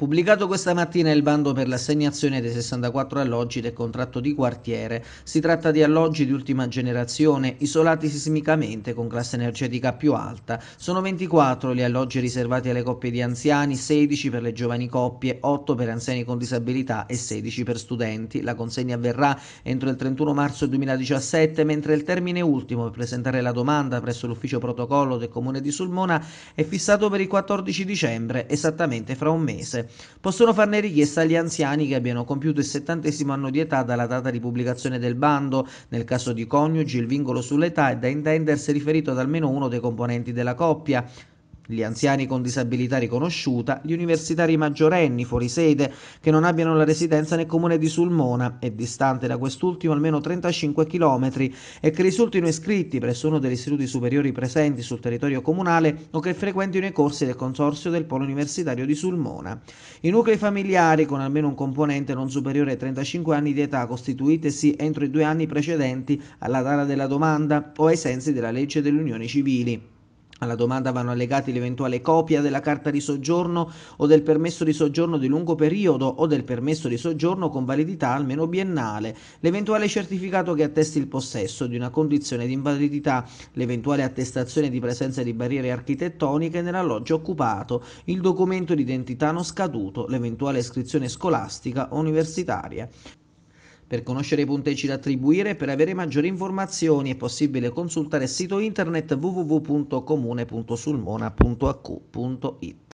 Pubblicato questa mattina il bando per l'assegnazione dei 64 alloggi del contratto di quartiere. Si tratta di alloggi di ultima generazione, isolati sismicamente con classe energetica più alta. Sono 24 gli alloggi riservati alle coppie di anziani, 16 per le giovani coppie, 8 per anziani con disabilità e 16 per studenti. La consegna avverrà entro il 31 marzo 2017, mentre il termine ultimo per presentare la domanda presso l'ufficio protocollo del comune di Sulmona è fissato per il 14 dicembre, esattamente fra un mese. Possono farne richiesta gli anziani che abbiano compiuto il settantesimo anno di età dalla data di pubblicazione del bando, nel caso di coniugi il vincolo sull'età è da intendersi riferito ad almeno uno dei componenti della coppia, gli anziani con disabilità riconosciuta, gli universitari maggiorenni fuori sede che non abbiano la residenza nel comune di Sulmona e distante da quest'ultimo almeno 35 km e che risultino iscritti presso uno degli istituti superiori presenti sul territorio comunale o che frequentino i corsi del consorzio del polo universitario di Sulmona. I nuclei familiari con almeno un componente non superiore ai 35 anni di età costituitesi entro i due anni precedenti alla data della domanda o ai sensi della legge delle unioni civili. Alla domanda vanno allegati l'eventuale copia della carta di soggiorno o del permesso di soggiorno di lungo periodo o del permesso di soggiorno con validità almeno biennale, l'eventuale certificato che attesti il possesso di una condizione di invalidità, l'eventuale attestazione di presenza di barriere architettoniche nell'alloggio occupato, il documento di identità non scaduto, l'eventuale iscrizione scolastica o universitaria. Per conoscere i punteggi da attribuire e per avere maggiori informazioni è possibile consultare il sito internet www.comune.sulmona.acu.it.